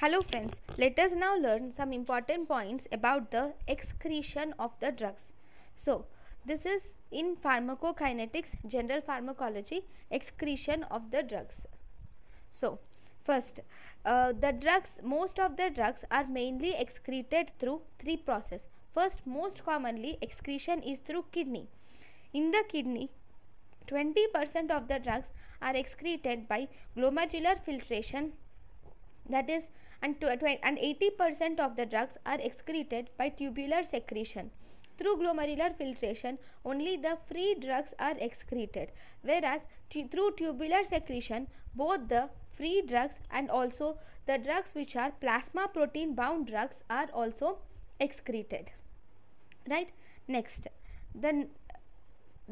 Hello friends, let us now learn some important points about the excretion of the drugs. So, this is in pharmacokinetics, general pharmacology, excretion of the drugs. So, first, uh, the drugs, most of the drugs are mainly excreted through three processes. First, most commonly excretion is through kidney. In the kidney, 20% of the drugs are excreted by glomerular filtration that is and, and 80% of the drugs are excreted by tubular secretion through glomerular filtration only the free drugs are excreted whereas through tubular secretion both the free drugs and also the drugs which are plasma protein bound drugs are also excreted right next the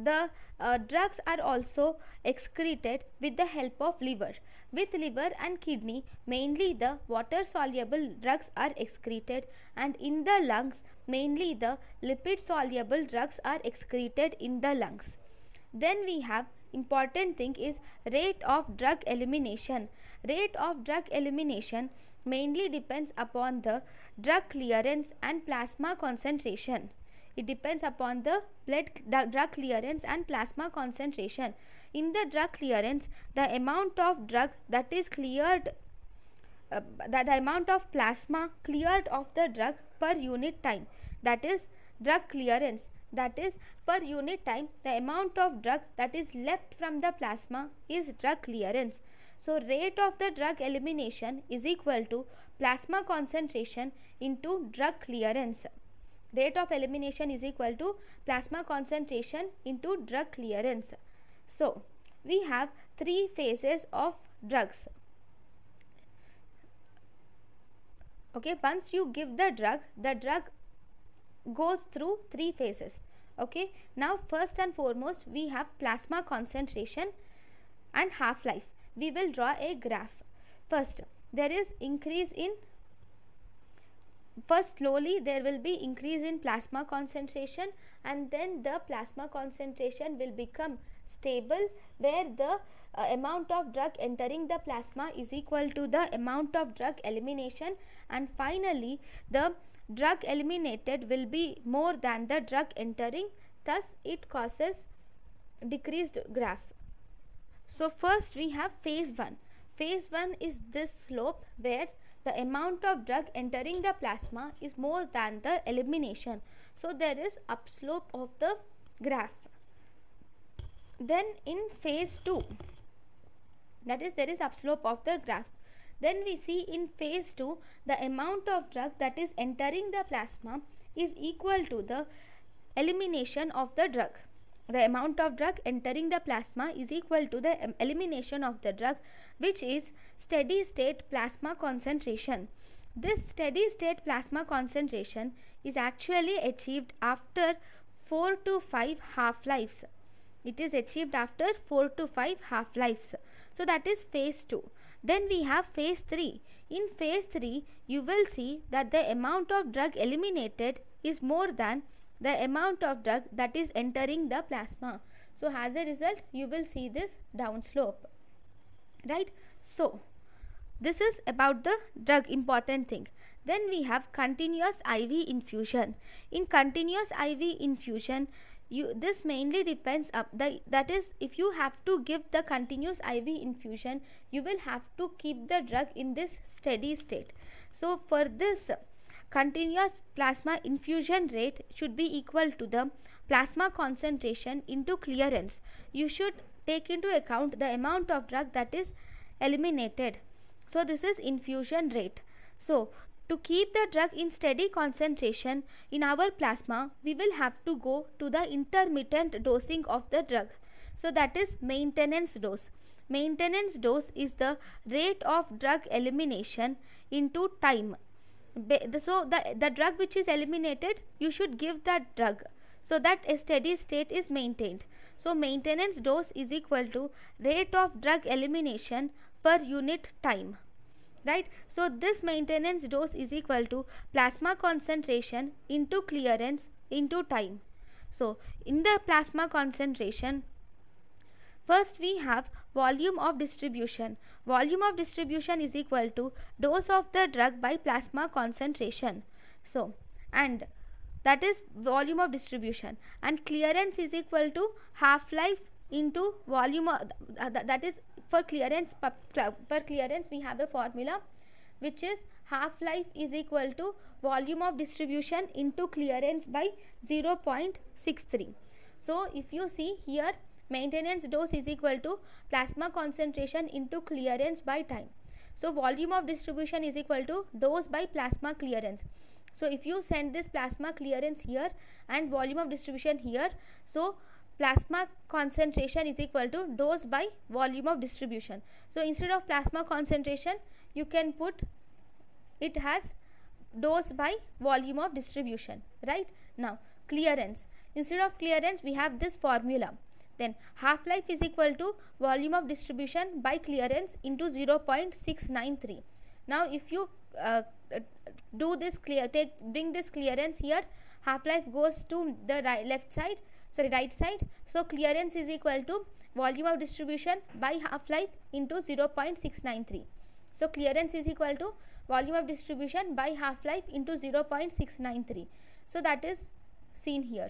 the uh, drugs are also excreted with the help of liver. With liver and kidney, mainly the water soluble drugs are excreted and in the lungs, mainly the lipid soluble drugs are excreted in the lungs. Then we have important thing is rate of drug elimination. Rate of drug elimination mainly depends upon the drug clearance and plasma concentration. It depends upon the blood drug clearance and plasma concentration. In the drug clearance, the amount of drug that is cleared uh, the amount of plasma cleared of the drug per unit time that is drug clearance that is per unit time the amount of drug that is left from the plasma is drug clearance so rate of the drug elimination is equal to plasma concentration into drug clearance rate of elimination is equal to plasma concentration into drug clearance. So, we have three phases of drugs. Okay, once you give the drug, the drug goes through three phases. Okay, now first and foremost, we have plasma concentration and half-life. We will draw a graph. First, there is increase in first slowly there will be increase in plasma concentration and then the plasma concentration will become stable where the uh, amount of drug entering the plasma is equal to the amount of drug elimination and finally the drug eliminated will be more than the drug entering thus it causes decreased graph. So first we have phase 1. Phase 1 is this slope where the amount of drug entering the plasma is more than the elimination. So there is upslope of the graph. Then in phase 2, that is there is upslope of the graph. Then we see in phase 2, the amount of drug that is entering the plasma is equal to the elimination of the drug the amount of drug entering the plasma is equal to the elimination of the drug which is steady state plasma concentration. This steady state plasma concentration is actually achieved after 4 to 5 half-lives. It is achieved after 4 to 5 half-lives. So that is phase 2. Then we have phase 3. In phase 3, you will see that the amount of drug eliminated is more than the amount of drug that is entering the plasma. So as a result, you will see this downslope, right? So this is about the drug important thing. Then we have continuous IV infusion. In continuous IV infusion, you this mainly depends up the, that is if you have to give the continuous iv infusion you will have to keep the drug in this steady state so for this continuous plasma infusion rate should be equal to the plasma concentration into clearance. You should take into account the amount of drug that is eliminated. So this is infusion rate. So to keep the drug in steady concentration in our plasma, we will have to go to the intermittent dosing of the drug. So that is maintenance dose. Maintenance dose is the rate of drug elimination into time so the, the drug which is eliminated you should give that drug so that a steady state is maintained so maintenance dose is equal to rate of drug elimination per unit time right so this maintenance dose is equal to plasma concentration into clearance into time so in the plasma concentration First we have volume of distribution. Volume of distribution is equal to dose of the drug by plasma concentration. So, and that is volume of distribution and clearance is equal to half-life into volume of, uh, that is for clearance for clearance we have a formula which is half-life is equal to volume of distribution into clearance by 0.63. So, if you see here Maintenance dose is equal to plasma concentration into clearance by time. So volume of distribution is equal to dose by plasma clearance. So if you send this plasma clearance here and volume of distribution here, so plasma concentration is equal to dose by volume of distribution. So instead of plasma concentration, you can put it has dose by volume of distribution, right? Now clearance, instead of clearance, we have this formula then half-life is equal to volume of distribution by clearance into 0.693. Now if you uh, do this clear, take bring this clearance here, half-life goes to the right, left side, sorry right side. So clearance is equal to volume of distribution by half-life into 0.693. So clearance is equal to volume of distribution by half-life into 0.693. So that is seen here.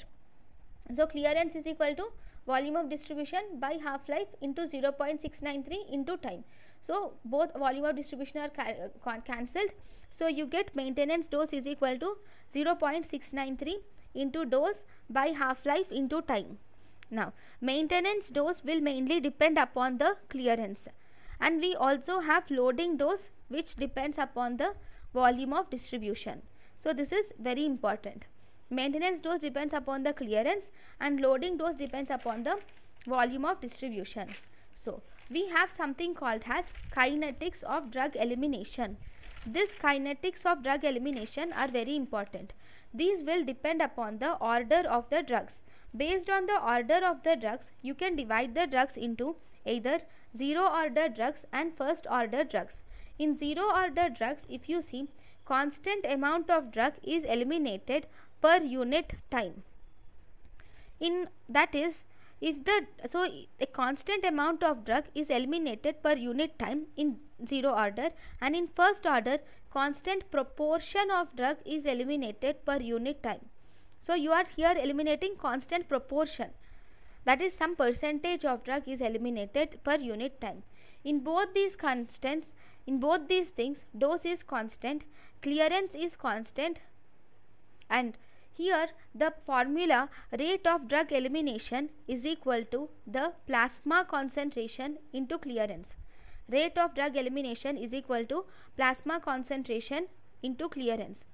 So clearance is equal to volume of distribution by half-life into 0.693 into time. So, both volume of distribution are uh, ca cancelled. So, you get maintenance dose is equal to 0.693 into dose by half-life into time. Now, maintenance dose will mainly depend upon the clearance and we also have loading dose which depends upon the volume of distribution. So, this is very important. Maintenance dose depends upon the clearance and loading dose depends upon the volume of distribution. So, we have something called as kinetics of drug elimination. This kinetics of drug elimination are very important. These will depend upon the order of the drugs. Based on the order of the drugs, you can divide the drugs into either zero order drugs and first order drugs. In zero order drugs, if you see, constant amount of drug is eliminated per unit time in that is if the so a constant amount of drug is eliminated per unit time in zero order and in first order constant proportion of drug is eliminated per unit time so you are here eliminating constant proportion that is some percentage of drug is eliminated per unit time in both these constants in both these things dose is constant clearance is constant and here the formula rate of drug elimination is equal to the plasma concentration into clearance. Rate of drug elimination is equal to plasma concentration into clearance.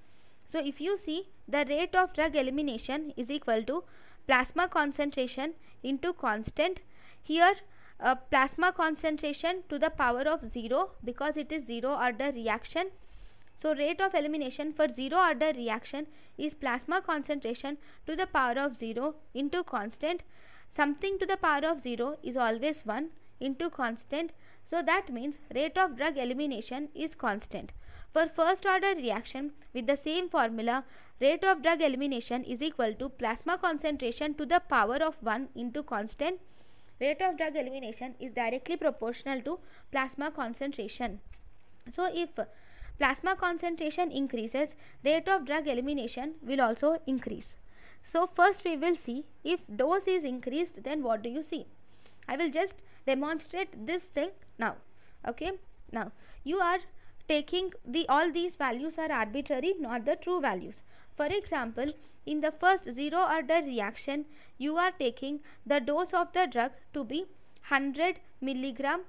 So if you see the rate of drug elimination is equal to plasma concentration into constant. Here uh, plasma concentration to the power of 0 because it is 0 order reaction so rate of elimination for zero order reaction is plasma concentration to the power of 0 into constant. Something to the power of 0 is always 1 into constant. So that means rate of drug elimination is constant. For first order reaction with the same formula rate of drug elimination is equal to plasma concentration to the power of 1 into constant. Rate of drug elimination is directly proportional to plasma concentration. So if plasma concentration increases, rate of drug elimination will also increase. So first we will see if dose is increased then what do you see? I will just demonstrate this thing now. Okay. Now you are taking the all these values are arbitrary not the true values. For example, in the first zero order reaction you are taking the dose of the drug to be 100 milligram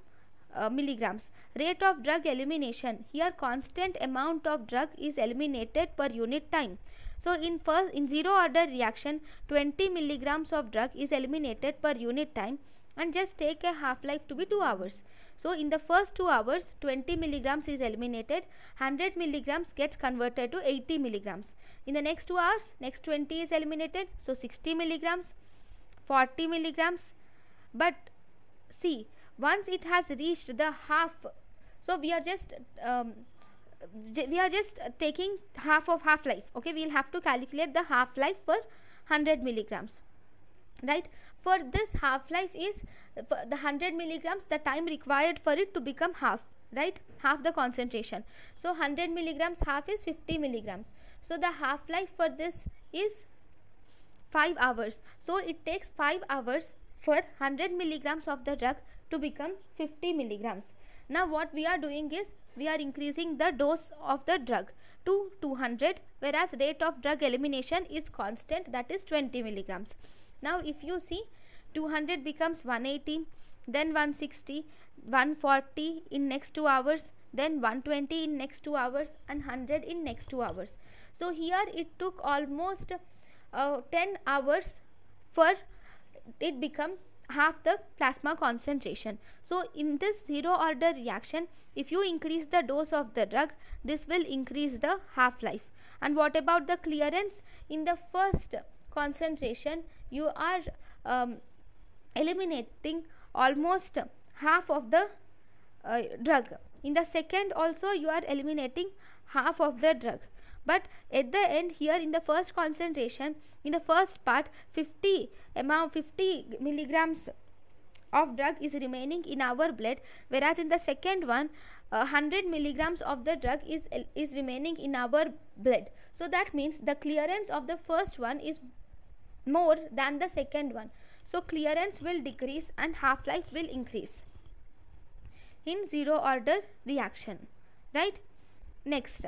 uh, milligrams. Rate of drug elimination. Here constant amount of drug is eliminated per unit time. So in first in zero order reaction 20 milligrams of drug is eliminated per unit time and just take a half life to be 2 hours. So in the first 2 hours 20 milligrams is eliminated 100 milligrams gets converted to 80 milligrams. In the next 2 hours next 20 is eliminated so 60 milligrams 40 milligrams but see once it has reached the half so we are just um, we are just taking half of half life okay we'll have to calculate the half life for 100 milligrams right for this half life is the 100 milligrams the time required for it to become half right half the concentration so 100 milligrams half is 50 milligrams so the half life for this is 5 hours so it takes 5 hours for 100 milligrams of the drug to become 50 milligrams. Now what we are doing is we are increasing the dose of the drug to 200 whereas rate of drug elimination is constant that is 20 milligrams. Now if you see 200 becomes 180 then 160 140 in next 2 hours then 120 in next 2 hours and 100 in next 2 hours. So here it took almost uh, 10 hours for it become half the plasma concentration. So in this zero order reaction, if you increase the dose of the drug, this will increase the half-life. And what about the clearance? In the first concentration, you are um, eliminating almost half of the uh, drug. In the second also, you are eliminating half of the drug but at the end here in the first concentration in the first part 50 amount 50 milligrams of drug is remaining in our blood whereas in the second one uh, 100 milligrams of the drug is is remaining in our blood so that means the clearance of the first one is more than the second one so clearance will decrease and half life will increase in zero order reaction right next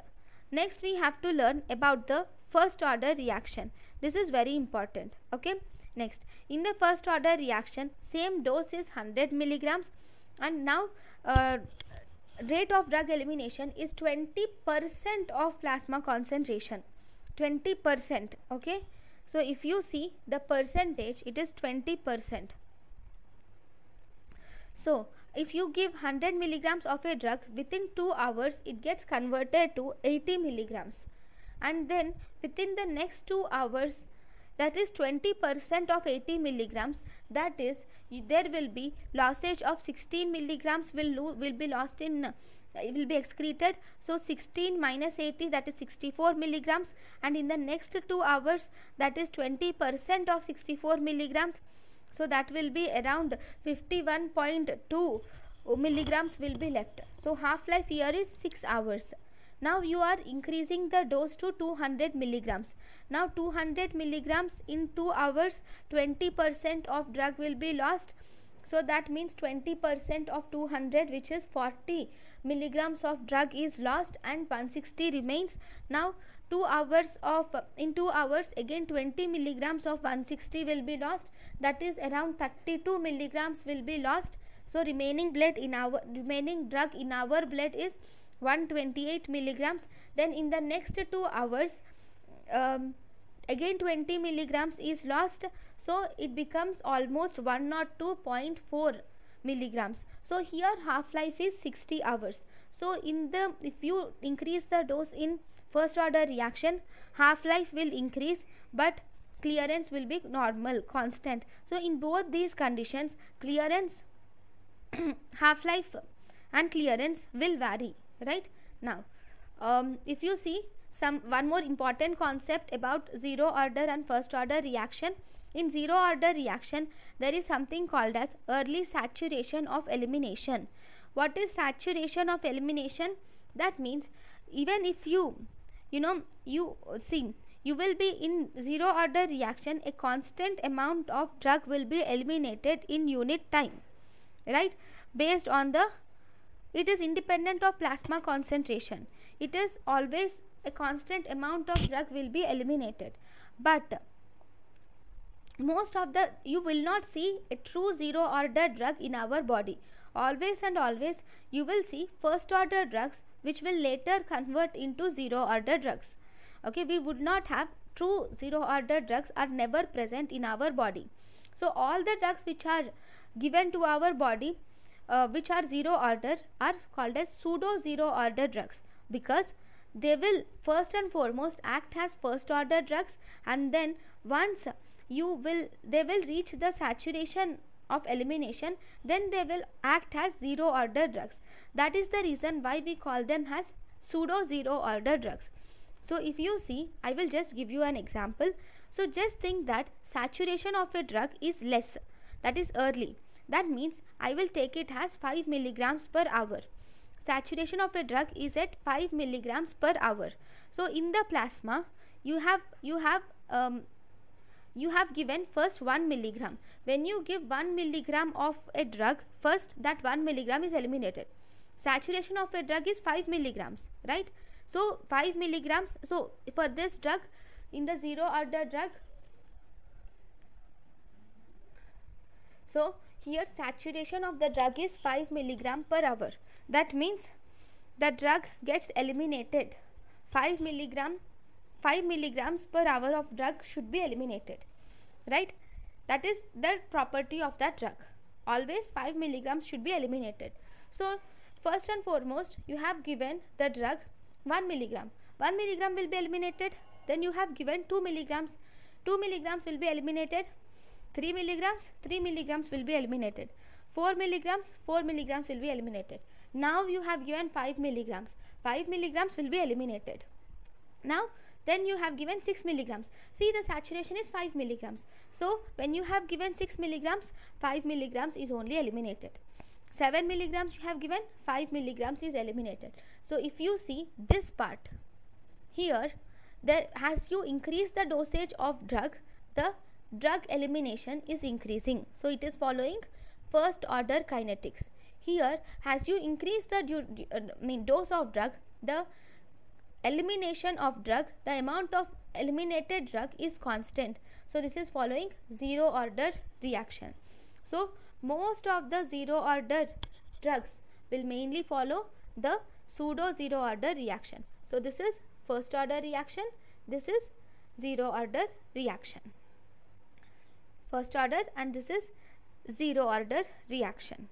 Next we have to learn about the first order reaction. This is very important. Okay. Next, in the first order reaction, same dose is 100 milligrams and now uh, rate of drug elimination is 20% of plasma concentration. 20%. Okay. So, if you see the percentage, it is 20%. So, if you give 100 milligrams of a drug within 2 hours it gets converted to 80 milligrams and then within the next 2 hours that is 20% of 80 milligrams that is there will be lossage of 16 milligrams will will be lost in will be excreted so 16 minus 80 that is 64 milligrams and in the next 2 hours that is 20% of 64 milligrams so that will be around 51.2 milligrams will be left. So half-life here is 6 hours. Now you are increasing the dose to 200 milligrams. Now 200 milligrams in 2 hours 20% of drug will be lost. So that means 20% of 200 which is 40 milligrams of drug is lost and 160 remains. Now 2 hours of in 2 hours again 20 milligrams of 160 will be lost that is around 32 milligrams will be lost so remaining blood in our remaining drug in our blood is 128 milligrams then in the next 2 hours um, again 20 milligrams is lost so it becomes almost 102.4 milligrams so here half life is 60 hours so in the if you increase the dose in first order reaction half life will increase but clearance will be normal constant so in both these conditions clearance half life and clearance will vary right now um, if you see some one more important concept about zero order and first order reaction in zero order reaction there is something called as early saturation of elimination what is saturation of elimination that means even if you you know you see you will be in zero order reaction a constant amount of drug will be eliminated in unit time right based on the it is independent of plasma concentration it is always a constant amount of drug will be eliminated but most of the you will not see a true zero order drug in our body Always and always you will see first order drugs which will later convert into zero order drugs. Okay, we would not have true zero order drugs are never present in our body. So all the drugs which are given to our body uh, which are zero order are called as pseudo zero order drugs because they will first and foremost act as first order drugs and then once you will they will reach the saturation of elimination then they will act as zero order drugs that is the reason why we call them as pseudo zero order drugs so if you see i will just give you an example so just think that saturation of a drug is less that is early that means i will take it as 5 milligrams per hour saturation of a drug is at 5 milligrams per hour so in the plasma you have you have um, you have given first 1 milligram. When you give 1 milligram of a drug, first that 1 milligram is eliminated. Saturation of a drug is 5 milligrams, right? So 5 milligrams, so for this drug, in the zero order drug, so here saturation of the drug is 5 milligram per hour. That means the drug gets eliminated. 5 milligram 5 milligrams per hour of drug should be eliminated right that is the property of that drug always 5 milligrams should be eliminated so first and foremost you have given the drug 1 milligram 1 milligram will be eliminated then you have given 2 milligrams 2 milligrams will be eliminated 3 milligrams 3 milligrams will be eliminated 4 milligrams 4 milligrams will be eliminated now you have given 5 milligrams 5 milligrams will be eliminated now then you have given 6 milligrams see the saturation is 5 milligrams so when you have given 6 milligrams 5 milligrams is only eliminated 7 milligrams you have given 5 milligrams is eliminated so if you see this part here there as you increase the dosage of drug the drug elimination is increasing so it is following first order kinetics here as you increase the uh, mean, dose of drug the elimination of drug, the amount of eliminated drug is constant. So this is following zero order reaction. So most of the zero order drugs will mainly follow the pseudo zero order reaction. So this is first order reaction, this is zero order reaction. First order and this is zero order reaction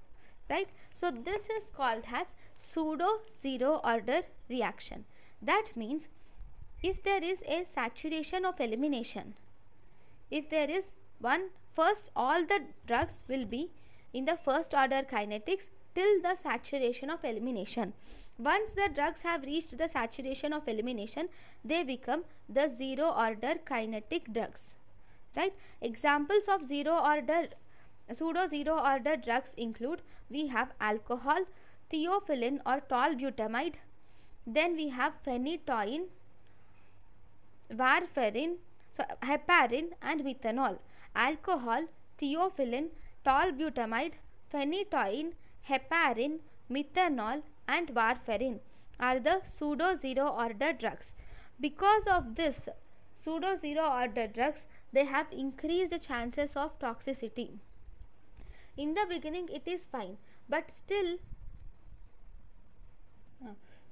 right so this is called as pseudo zero order reaction that means if there is a saturation of elimination, if there is one first all the drugs will be in the first order kinetics till the saturation of elimination. Once the drugs have reached the saturation of elimination, they become the zero order kinetic drugs. Right? Examples of zero order pseudo zero order drugs include we have alcohol, theophylline or tolbutamide. Then we have phenytoin, warfarin, so heparin and methanol, alcohol, theophylline, tolbutamide, phenytoin, heparin, methanol and warfarin are the pseudo zero order drugs. Because of this pseudo zero order drugs, they have increased the chances of toxicity. In the beginning, it is fine, but still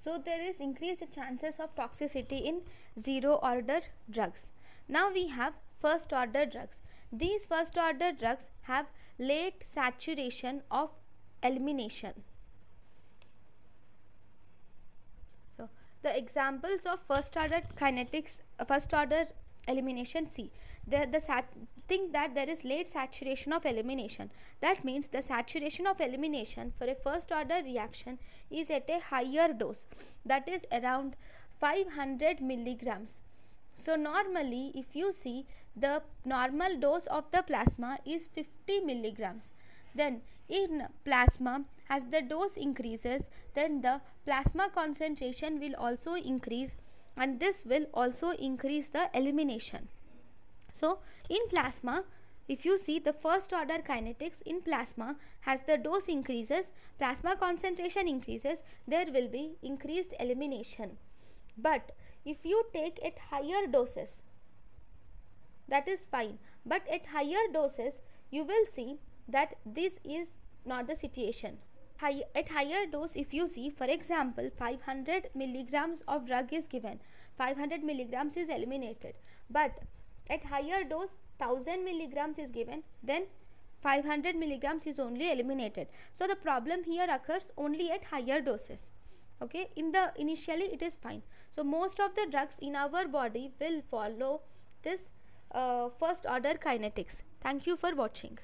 so there is increased chances of toxicity in zero order drugs. Now we have first order drugs. These first order drugs have late saturation of elimination. So the examples of first order kinetics, first order elimination See The, the sat think that there is late saturation of elimination. That means the saturation of elimination for a first order reaction is at a higher dose that is around 500 milligrams. So normally if you see the normal dose of the plasma is 50 milligrams. Then in plasma as the dose increases then the plasma concentration will also increase and this will also increase the elimination. So in plasma, if you see the first order kinetics in plasma as the dose increases, plasma concentration increases, there will be increased elimination. But if you take at higher doses, that is fine. But at higher doses, you will see that this is not the situation. High, at higher dose, if you see, for example, 500 milligrams of drug is given, 500 milligrams is eliminated. But at higher dose 1000 milligrams is given then 500 milligrams is only eliminated. So the problem here occurs only at higher doses okay in the initially it is fine so most of the drugs in our body will follow this uh, first order kinetics thank you for watching